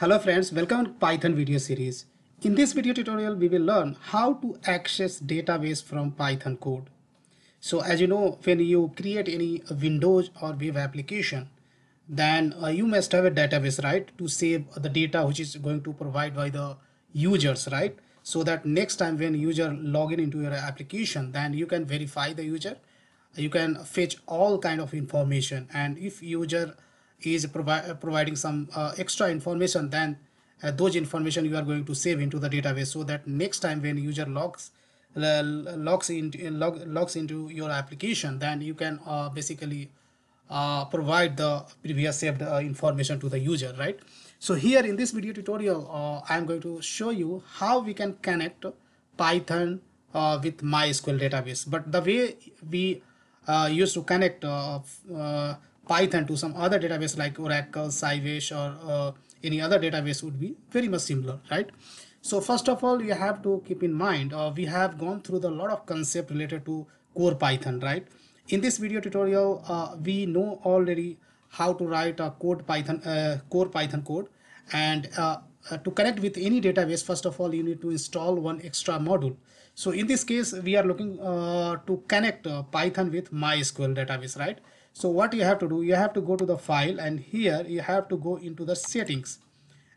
Hello friends, welcome to Python video series. In this video tutorial, we will learn how to access database from Python code. So as you know, when you create any Windows or web application, then uh, you must have a database, right? To save the data which is going to provide by the users, right? So that next time when user login into your application, then you can verify the user. You can fetch all kind of information. And if user is provi uh, providing some uh, extra information then uh, those information you are going to save into the database so that next time when user logs uh, logs into log, logs into your application then you can uh, basically uh, provide the previous saved information to the user right so here in this video tutorial i'm going to show you how we can connect python with mysql database but the way we used to connect Python to some other database like Oracle, Sybase or uh, any other database would be very much similar, right? So first of all, you have to keep in mind, uh, we have gone through the lot of concept related to core Python, right? In this video tutorial, uh, we know already how to write a code Python, uh, core Python code. And uh, uh, to connect with any database, first of all, you need to install one extra module. So in this case, we are looking uh, to connect Python with MySQL database, right? So what you have to do, you have to go to the file and here you have to go into the settings.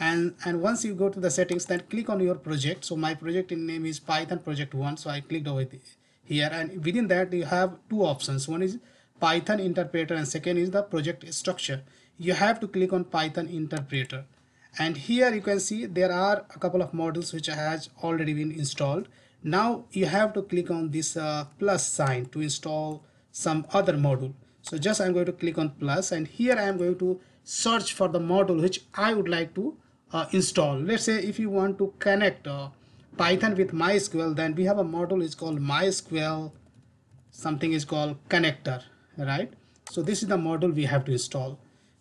And, and once you go to the settings, then click on your project. So my project name is Python project one. So I clicked over here and within that you have two options. One is Python interpreter and second is the project structure. You have to click on Python interpreter. And here you can see there are a couple of models which has already been installed. Now you have to click on this uh, plus sign to install some other module so just i'm going to click on plus and here i am going to search for the module which i would like to uh, install let's say if you want to connect uh, python with mysql then we have a module is called mysql something is called connector right so this is the module we have to install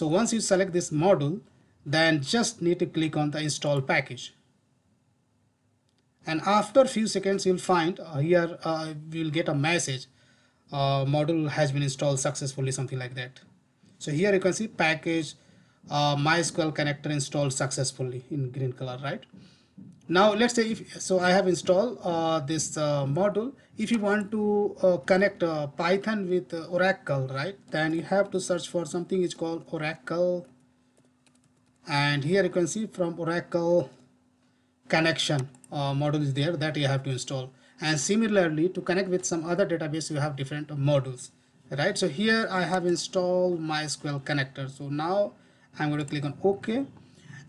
so once you select this module then just need to click on the install package and after few seconds you'll find uh, here uh, you'll get a message uh, module has been installed successfully something like that so here you can see package uh, mysql connector installed successfully in green color right now let's say if so i have installed uh, this uh, module if you want to uh, connect uh, python with uh, oracle right then you have to search for something is called oracle and here you can see from oracle connection uh, module is there that you have to install and similarly to connect with some other database you have different modules right so here I have installed MySQL connector so now I'm going to click on OK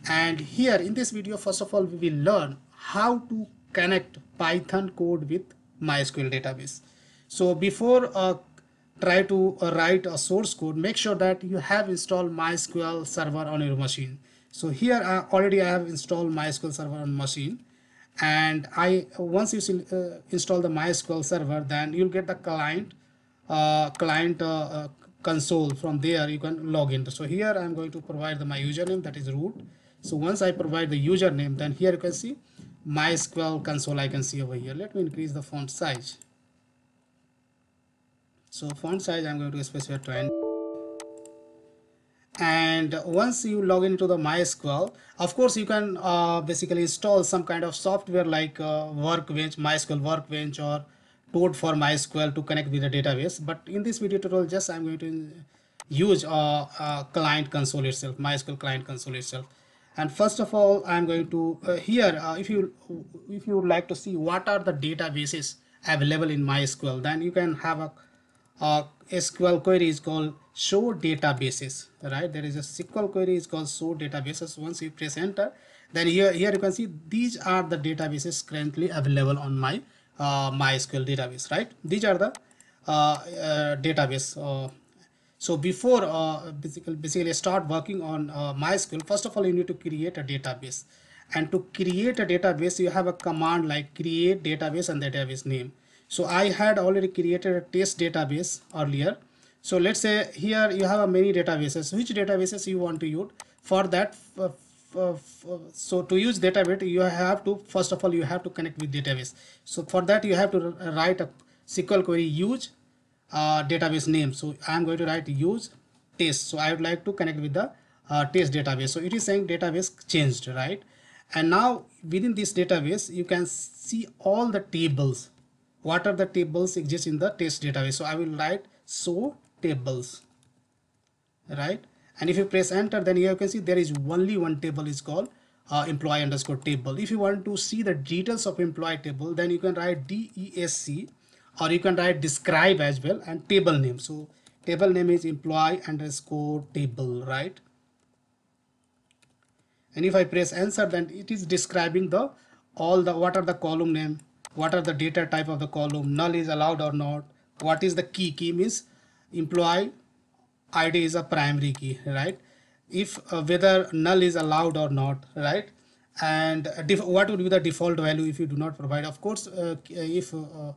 and here in this video first of all we will learn how to connect Python code with MySQL database so before uh, try to uh, write a source code make sure that you have installed MySQL server on your machine so here uh, already I have installed MySQL server on machine and I once you uh, install the MySQL server then you'll get the client uh, client uh, uh, console from there you can log in so here I'm going to provide the, my username that is root so once I provide the username then here you can see MySQL console I can see over here let me increase the font size so font size I'm going to specify 20 and once you log into the mysql of course you can uh, basically install some kind of software like uh, workbench mysql workbench or code for mysql to connect with the database but in this video tutorial just i'm going to use uh, uh client console itself mysql client console itself and first of all i'm going to uh, here uh, if you if you would like to see what are the databases available in mysql then you can have a uh, SQL query is called show databases right there is a SQL query is called show databases once you press enter then here here you can see these are the databases currently available on my uh, MySQL database right these are the uh, uh, database uh, so before uh, basically basically start working on uh, MySQL first of all you need to create a database and to create a database you have a command like create database and database name so i had already created a test database earlier so let's say here you have many databases which databases you want to use for that so to use database you have to first of all you have to connect with database so for that you have to write a sql query use uh, database name so i am going to write use test so i would like to connect with the uh, test database so it is saying database changed right and now within this database you can see all the tables what are the tables exist in the test database so i will write so tables right and if you press enter then here you can see there is only one table is called uh, employee underscore table if you want to see the details of employee table then you can write desc or you can write describe as well and table name so table name is employee underscore table right and if i press enter then it is describing the all the what are the column name what are the data type of the column null is allowed or not what is the key key means employee id is a primary key right if uh, whether null is allowed or not right and what would be the default value if you do not provide of course uh, if uh,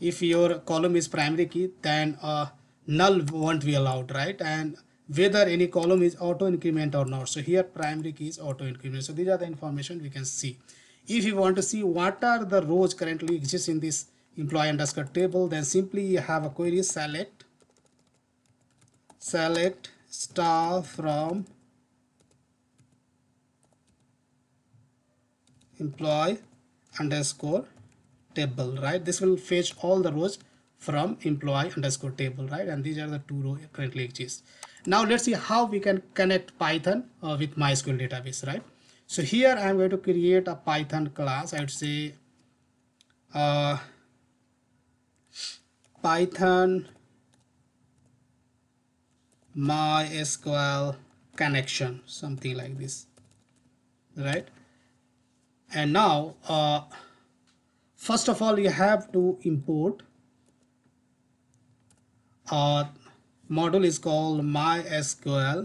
if your column is primary key then uh, null won't be allowed right and whether any column is auto increment or not so here primary key is auto increment so these are the information we can see if you want to see what are the rows currently exist in this employee underscore table, then simply you have a query select, select star from employee underscore table, right? This will fetch all the rows from employee underscore table, right? And these are the two rows currently exist. Now let's see how we can connect Python uh, with MySQL database, right? so here i'm going to create a python class i would say uh, python mysql connection something like this right and now uh, first of all you have to import Our module is called mysql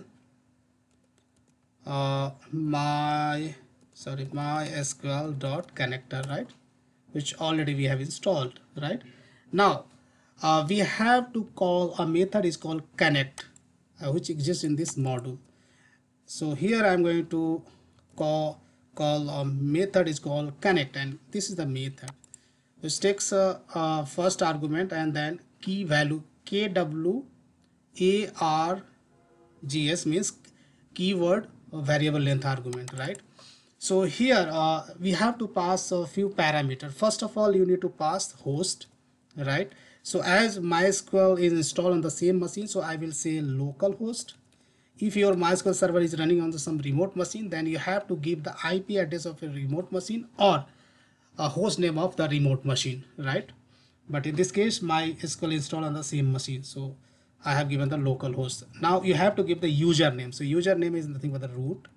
uh, my sorry sql dot connector right which already we have installed right now uh, we have to call a method is called connect uh, which exists in this module so here i'm going to call call a method is called connect and this is the method which takes a, uh, a uh, first argument and then key value kw a r g s means keyword variable length argument, right? So here uh, we have to pass a few parameters. First of all, you need to pass host, right? So as MySQL is installed on the same machine, so I will say local host. If your MySQL server is running on some remote machine, then you have to give the IP address of a remote machine or a host name of the remote machine, right? But in this case, MySQL installed on the same machine. So I have given the local host. Now you have to give the username. So username is nothing but the root.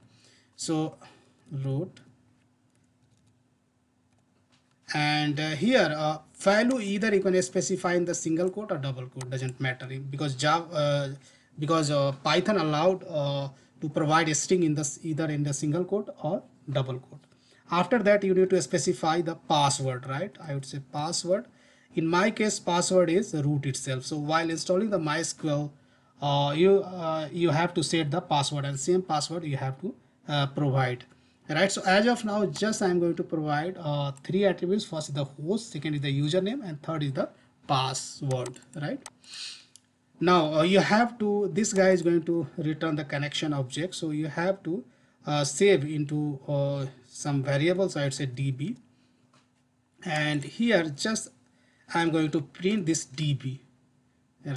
So root. And uh, here uh, value either you can specify in the single quote or double quote doesn't matter because Java uh, because uh, Python allowed uh, to provide a string in this either in the single quote or double quote. After that you need to specify the password right. I would say password in my case, password is root itself. So while installing the MySQL, uh, you uh, you have to set the password and same password you have to uh, provide. All right. So as of now, just I'm going to provide uh, three attributes. First is the host, second is the username, and third is the password. Right. Now uh, you have to. This guy is going to return the connection object. So you have to uh, save into some variables. So I'd say db. And here just I'm going to print this DB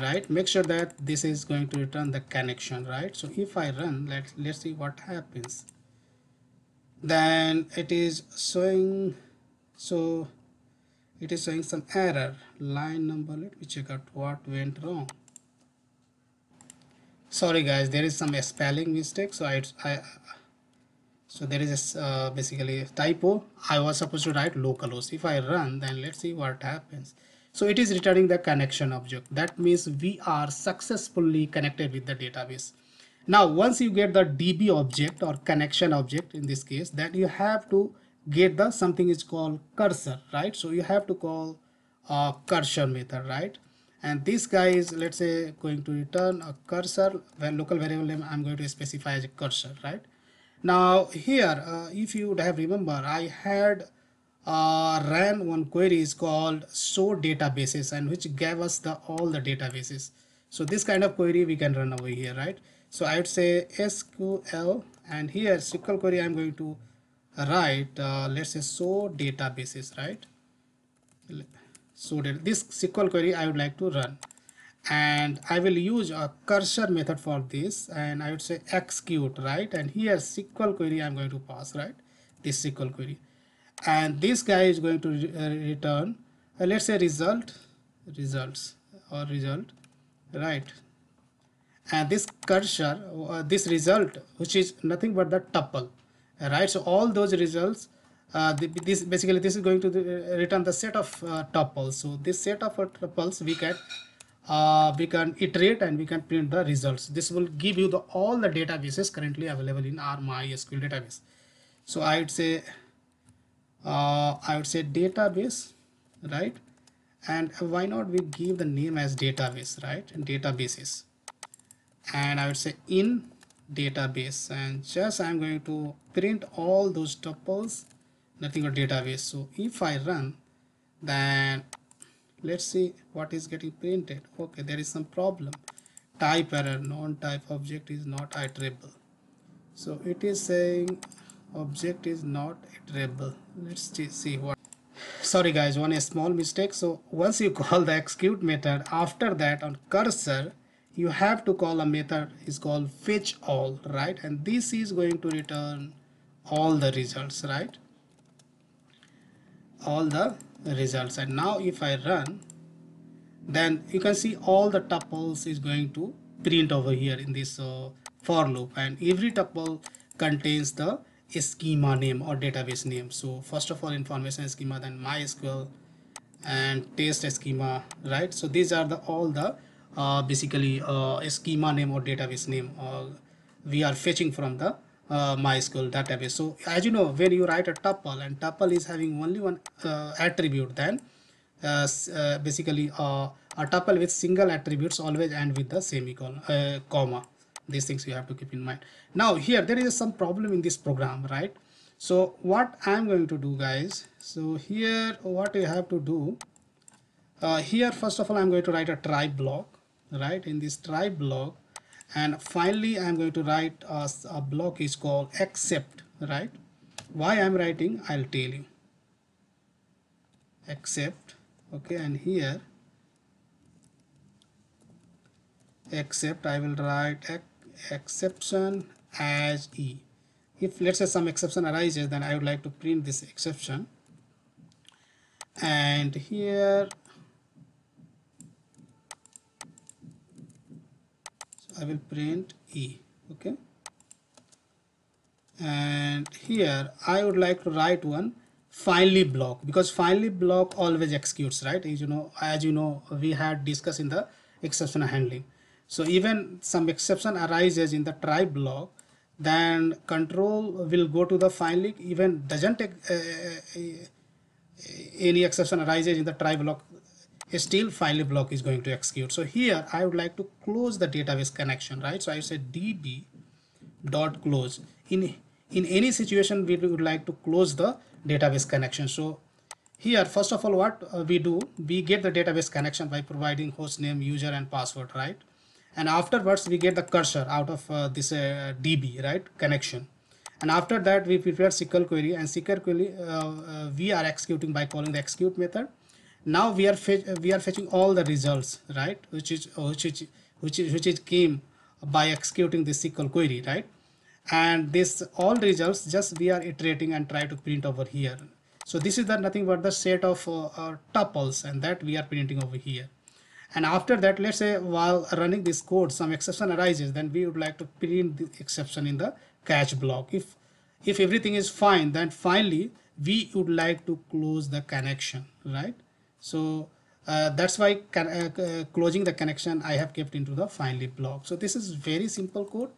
right make sure that this is going to return the connection right so if I run let's let's see what happens then it is showing so it is showing some error line number let me check out what went wrong sorry guys there is some spelling mistake so I, I so there is uh, basically a typo i was supposed to write localhost if i run then let's see what happens so it is returning the connection object that means we are successfully connected with the database now once you get the db object or connection object in this case then you have to get the something is called cursor right so you have to call a uh, cursor method right and this guy is let's say going to return a cursor when local variable name i'm going to specify as a cursor right now here, uh, if you would have remember, I had uh, ran one query is called show databases and which gave us the all the databases. So this kind of query we can run over here, right? So I would say SQL and here SQL query I'm going to write, uh, let's say show databases, right? So this SQL query I would like to run and I will use a cursor method for this and I would say execute right and here SQL query I'm going to pass right this SQL query and this guy is going to re uh, return uh, let's say result results or result right and this cursor uh, this result which is nothing but the tuple right so all those results uh, this basically this is going to the, uh, return the set of uh, tuples so this set of uh, tuples we get uh, we can iterate and we can print the results. This will give you the all the databases currently available in our MySQL database. So I would say, uh, I would say database, right? And why not we give the name as database, right? And databases. And I would say in database and just I'm going to print all those tuples, nothing but database. So if I run, then let's see what is getting printed okay there is some problem type error non-type object is not iterable so it is saying object is not iterable let's see what sorry guys one small mistake so once you call the execute method after that on cursor you have to call a method is called fetch all right and this is going to return all the results right all the results and now if I run then you can see all the tuples is going to print over here in this uh, for loop and every tuple contains the schema name or database name so first of all information schema then mysql and test schema right so these are the all the uh, basically uh, schema name or database name uh, we are fetching from the uh, MySQL database. So as you know, when you write a tuple and tuple is having only one uh, attribute, then uh, uh basically uh, a tuple with single attributes always and with the semicolon uh, comma. These things you have to keep in mind. Now here there is some problem in this program, right? So what I'm going to do, guys. So here what you have to do. here first of all, I'm going to write a try block, right? In this try block, and finally I'm going to write a, a block is called except right why I'm writing I'll tell you except okay and here except I will write exception as E if let's say some exception arises then I would like to print this exception and here I will print E okay and here I would like to write one finally block because finally block always executes right as you know as you know we had discussed in the exception handling so even some exception arises in the try block then control will go to the finally even doesn't take uh, uh, uh, any exception arises in the try block still finally block is going to execute so here i would like to close the database connection right so i said db dot close in in any situation we would like to close the database connection so here first of all what uh, we do we get the database connection by providing host name user and password right and afterwards we get the cursor out of uh, this uh, db right connection and after that we prepare sql query and sql query uh, uh we are executing by calling the execute method now we are we are fetching all the results right which is which is which is which is came by executing this sql query right and this all results just we are iterating and try to print over here so this is the nothing but the set of uh, uh, tuples and that we are printing over here and after that let's say while running this code some exception arises then we would like to print the exception in the catch block if if everything is fine then finally we would like to close the connection right so uh, that's why uh, uh, closing the connection I have kept into the finally block. So this is very simple code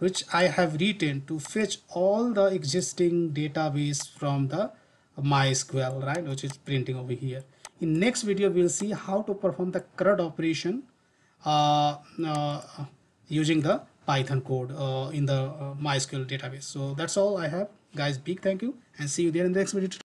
which I have written to fetch all the existing database from the MySQL, right, which is printing over here. In next video, we'll see how to perform the CRUD operation uh, uh using the Python code uh, in the MySQL database. So that's all I have. Guys, big thank you and see you there in the next video